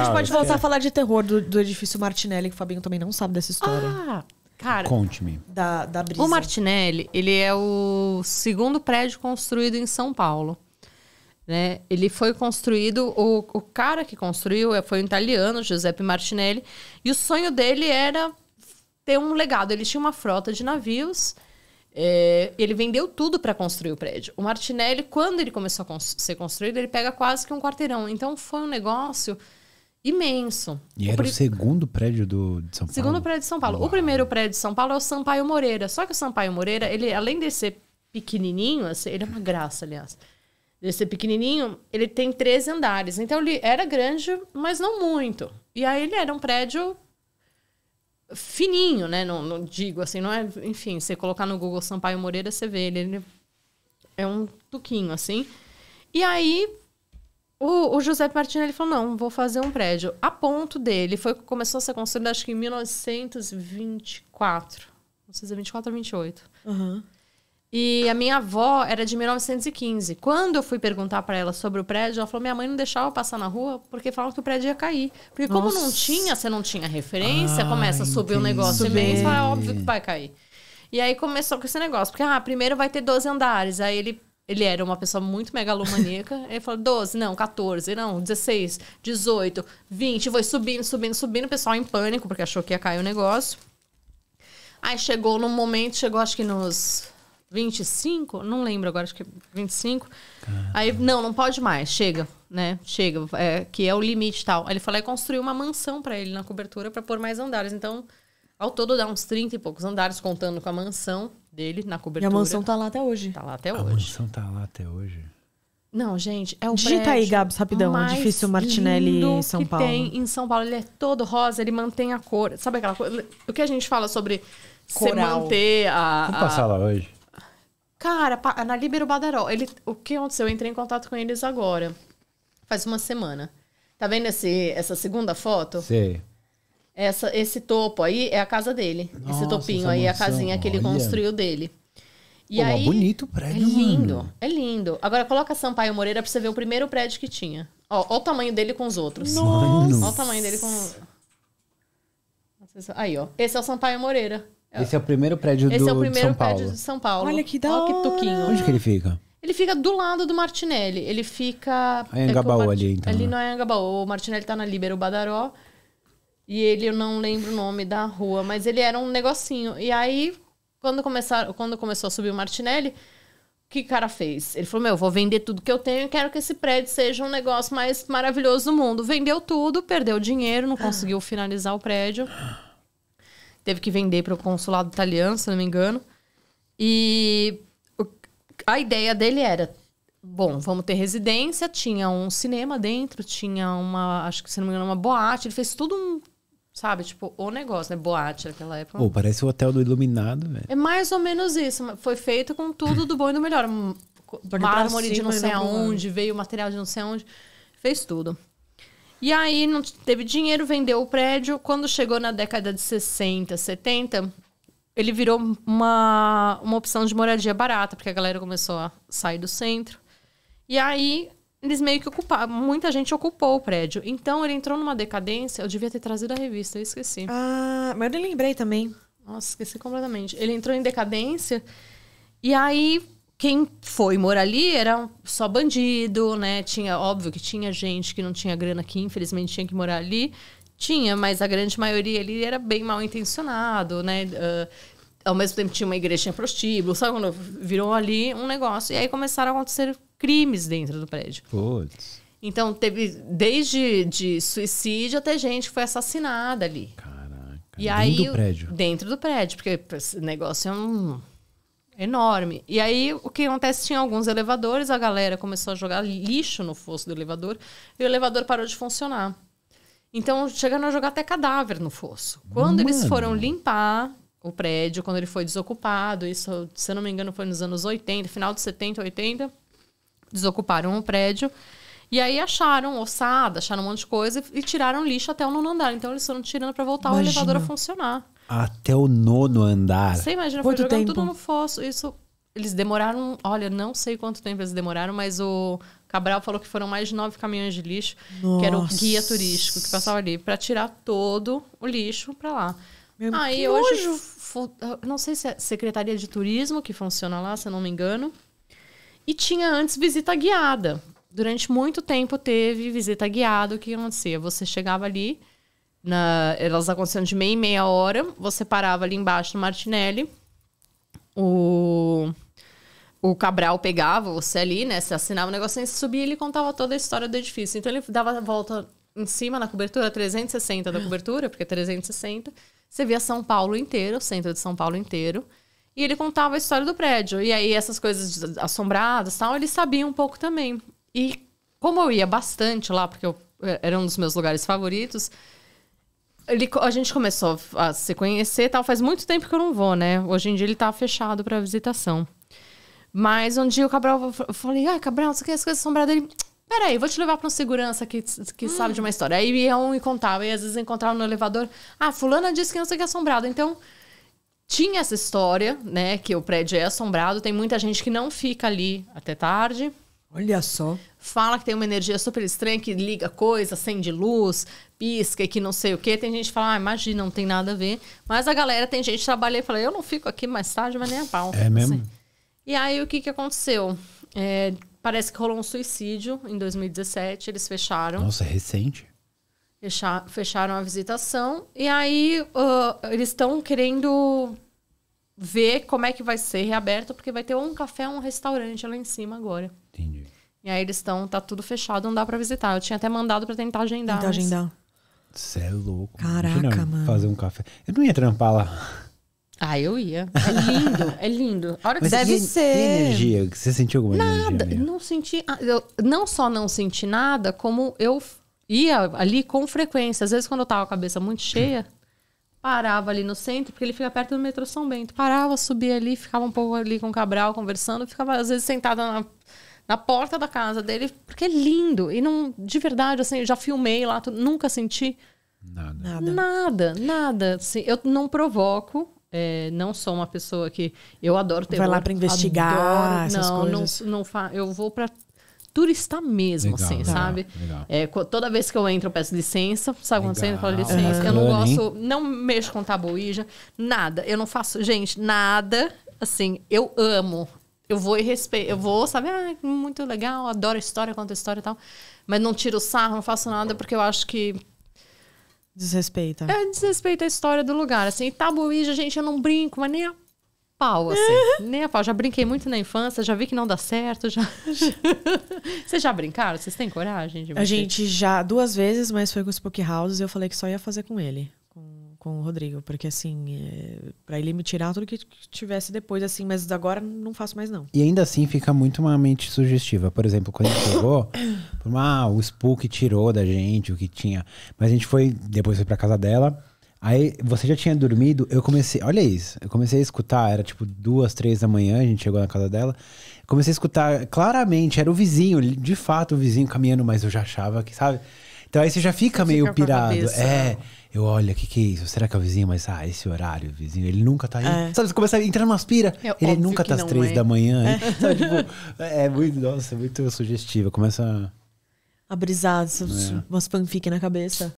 a gente pode voltar a falar de terror do, do edifício Martinelli, que o Fabinho também não sabe dessa história. Ah, cara. Conte-me. Da, da brisa. O Martinelli, ele é o segundo prédio construído em São Paulo. Né? Ele foi construído, o, o cara que construiu foi um italiano, Giuseppe Martinelli, e o sonho dele era ter um legado. Ele tinha uma frota de navios. É, ele vendeu tudo para construir o prédio. O Martinelli, quando ele começou a cons ser construído, ele pega quase que um quarteirão. Então foi um negócio imenso. E era o, pri... segundo prédio do, de São Paulo? Segundo prédio de São Paulo. Uau. O primeiro prédio de São Paulo é o Sampaio Moreira. Só que o Sampaio Moreira, ele além de ser pequenininho, assim, ele é uma graça, aliás. De ser pequenininho, ele tem 13 andares. Então ele era grande, mas não muito. E aí ele era um prédio fininho, né? Não, não digo assim, não é... Enfim, você colocar no Google Sampaio Moreira, você vê ele, ele é um tuquinho, assim. E aí o, o José Martins ele falou: não, vou fazer um prédio. A ponto dele foi que começou a ser construído, acho que em 1924. Não sei se é 24 ou 28. Uhum. E a minha avó era de 1915. Quando eu fui perguntar para ela sobre o prédio, ela falou: minha mãe não deixava passar na rua porque falava que o prédio ia cair. Porque como não tinha, você não tinha referência, ah, começa a subir entendi. um negócio imenso, é óbvio que vai cair. E aí começou com esse negócio, porque ah, primeiro vai ter 12 andares, aí ele ele era uma pessoa muito megalomaníaca. ele falou: 12, não, 14, não, 16, 18, 20. Foi subindo, subindo, subindo. O pessoal em pânico, porque achou que ia cair o negócio. Aí chegou num momento, chegou acho que nos 25, não lembro agora, acho que 25. Caramba. Aí, não, não pode mais, chega, né? Chega, é, que é o limite e tal. Aí ele falou: aí é, construiu uma mansão para ele na cobertura para pôr mais andares. Então ao todo dá uns 30 e poucos andares, contando com a mansão dele na cobertura. E a mansão tá lá até hoje. Tá lá até hoje. A mansão tá lá até hoje. Não, gente, é o Digita aí, Gabs, rapidão. Edifício Martinelli em São Paulo. tem em São Paulo. Ele é todo rosa, ele mantém a cor. Sabe aquela coisa? O que a gente fala sobre se manter a. Vamos a... passar lá hoje. Cara, na Libero Badaró. Ele... O que aconteceu? Eu entrei em contato com eles agora. Faz uma semana. Tá vendo esse, essa segunda foto? Sim. Essa, esse topo aí é a casa dele. Nossa, esse topinho aí é a casinha que ele olha. construiu dele. E Pô, aí, bonito o prédio, É lindo, mano. é lindo. Agora coloca Sampaio Moreira pra você ver o primeiro prédio que tinha. Ó, ó o tamanho dele com os outros. Nossa. Ó o tamanho dele com... É aí, ó. Esse é o Sampaio Moreira. É. Esse é o primeiro prédio Esse é do Esse é o primeiro prédio de São Paulo. Olha que da que tuquinho. Onde que ele fica? Ele fica do lado do Martinelli. Ele fica... é, Mart... ali, então. Ali né? não é Angabaú O Martinelli tá na Líbero Badaró. E ele, eu não lembro o nome da rua, mas ele era um negocinho. E aí, quando, começaram, quando começou a subir o Martinelli, o que o cara fez? Ele falou: Meu, vou vender tudo que eu tenho e quero que esse prédio seja um negócio mais maravilhoso do mundo. Vendeu tudo, perdeu dinheiro, não ah. conseguiu finalizar o prédio. Teve que vender para o consulado italiano, se não me engano. E a ideia dele era: bom, vamos ter residência, tinha um cinema dentro, tinha uma, acho que se não me engano, uma boate. Ele fez tudo um Sabe, tipo, o negócio, né? Boate naquela época. Pô, parece o hotel do Iluminado, velho. É mais ou menos isso. Foi feito com tudo do bom e do melhor. Mármore de não sei aonde, veio material de não sei aonde. Fez tudo. E aí não teve dinheiro, vendeu o prédio. Quando chegou na década de 60, 70, ele virou uma, uma opção de moradia barata, porque a galera começou a sair do centro. E aí eles meio que ocuparam, muita gente ocupou o prédio. Então ele entrou numa decadência, eu devia ter trazido a revista, eu esqueci. Ah, mas eu nem lembrei também. Nossa, esqueci completamente. Ele entrou em decadência e aí quem foi morar ali era só bandido, né? Tinha, óbvio que tinha gente que não tinha grana que infelizmente tinha que morar ali. Tinha, mas a grande maioria ali era bem mal intencionado, né? Uh, ao mesmo tempo tinha uma igreja, prostíbulo, sabe? Quando virou ali um negócio. E aí começaram a acontecer crimes dentro do prédio. Então, teve desde de suicídio até gente que foi assassinada ali. Caraca. E dentro aí, do prédio? Dentro do prédio, porque esse negócio é um enorme. E aí, o que acontece? Tinha alguns elevadores, a galera começou a jogar lixo no fosso do elevador e o elevador parou de funcionar. Então, chegaram a jogar até cadáver no fosso. Quando Mano. eles foram limpar o prédio, quando ele foi desocupado, isso, se eu não me engano, foi nos anos 80, final de 70, 80 desocuparam o prédio. E aí acharam ossada, acharam um monte de coisa e tiraram lixo até o nono andar. Então eles foram tirando para voltar imagina. o elevador a funcionar. Até o nono andar. Você imagina, quanto foi jogando tempo? tudo no fosso. Isso. Eles demoraram, olha, não sei quanto tempo eles demoraram, mas o Cabral falou que foram mais de nove caminhões de lixo, Nossa. que era o guia turístico que passava ali, para tirar todo o lixo para lá. Meu Aí hoje, não sei se é a Secretaria de Turismo que funciona lá, se eu não me engano, e tinha antes visita guiada. Durante muito tempo teve visita guiada. O que acontecia? Você chegava ali, na, elas aconteciam de meia e meia hora, você parava ali embaixo no Martinelli, o, o Cabral pegava você ali, né? Você assinava o um negocinho, você subia e ele contava toda a história do edifício. Então ele dava a volta em cima na cobertura, 360 da cobertura, porque é 360. Você via São Paulo inteiro, o centro de São Paulo inteiro. E ele contava a história do prédio. E aí, essas coisas assombradas tal, ele sabia um pouco também. E como eu ia bastante lá, porque eu, eh, era um dos meus lugares favoritos, ele, a gente começou a se conhecer tal. Faz muito tempo que eu não vou, né? Hoje em dia ele tá fechado para visitação. Mas um dia o Cabral, eu falei, ah, Cabral, você quer as coisas assombradas? Ele, peraí, vou te levar pra um segurança que, que hum. sabe de uma história. Aí iam e contavam, e às vezes encontravam no elevador, ah, fulana disse que não sei o que é assombrado, então tinha essa história, né, que o prédio é assombrado, tem muita gente que não fica ali até tarde. Olha só. Fala que tem uma energia super estranha, que liga coisa, acende luz, pisca e que não sei o quê. Tem gente que fala, ah, imagina, não tem nada a ver. Mas a galera, tem gente que trabalha e fala, eu não fico aqui mais tarde, mas nem a pau. É mesmo? Assim. E aí, o que, que aconteceu? É, parece que rolou um suicídio em 2017, eles fecharam. Nossa, é recente. Fechar, fecharam a visitação. E aí uh, eles estão querendo ver como é que vai ser reaberto, porque vai ter um café, um restaurante lá em cima agora. Entendi. E aí eles estão, tá tudo fechado, não dá para visitar. Eu tinha até mandado para tentar agendar. Tentar mas... agendar. Você é louco. Caraca, mano. Fazer um café. Eu não ia trampar lá. Ah, eu ia. É lindo, é lindo. A hora que Mas deve que, ser. energia? Você sentiu alguma nada, energia? Nada, não senti. Ah, eu não só não senti nada, como eu ia ali com frequência. Às vezes, quando eu tava com a cabeça muito cheia, parava ali no centro, porque ele fica perto do metrô São Bento. Parava, subia ali, ficava um pouco ali com o Cabral conversando, ficava às vezes sentada na, na porta da casa dele, porque é lindo. E não, de verdade, assim, eu já filmei lá, nunca senti nada. Nada, nada. Assim, eu não provoco. É, não sou uma pessoa que eu adoro ter. Vai lá para investigar. Adoro, não, não, não, não fa... eu vou para turista mesmo, legal, assim, legal, sabe? Legal. É, toda vez que eu entro, eu peço licença, sabe quando você entra, eu falo licença. Uhum. Eu não gosto, não mexo com tabuíja, nada. Eu não faço, gente, nada. Assim, eu amo. Eu vou e respeito. Eu vou, sabe? Ah, muito legal, adoro história, conto história e tal. Mas não tiro sarro, não faço nada, porque eu acho que Desrespeita. É, desrespeita a história do lugar. Assim, tabuíja, gente, eu não brinco, mas nem a pau, assim. nem a pau. Já brinquei muito na infância, já vi que não dá certo. Já... Vocês já brincaram? Vocês têm coragem de brincar? A gente já, duas vezes, mas foi com os Spook Houses eu falei que só ia fazer com ele. Com, com o Rodrigo, porque assim, é, pra ele me tirar tudo que tivesse depois, assim, mas agora não faço mais, não. E ainda assim fica muito uma mente sugestiva. Por exemplo, quando a gente chegou, ah, o Spook tirou da gente o que tinha. Mas a gente foi, depois foi pra casa dela, Aí você já tinha dormido, eu comecei, olha isso, eu comecei a escutar, era tipo duas, três da manhã, a gente chegou na casa dela, comecei a escutar claramente, era o vizinho, de fato o vizinho caminhando, mas eu já achava que, sabe? Então aí você já fica você meio fica pirado, é. Eu olho, o que, que é isso? Será que é o vizinho? Mas, ah, esse horário, vizinho, ele nunca tá aí. É. Sabe, você começa a entrar numa aspira. É, ele nunca tá às três é. da manhã. É. Sabe, tipo, é, é muito, nossa, muito sugestiva. Começa a... A brisar, é. umas fanfic na cabeça.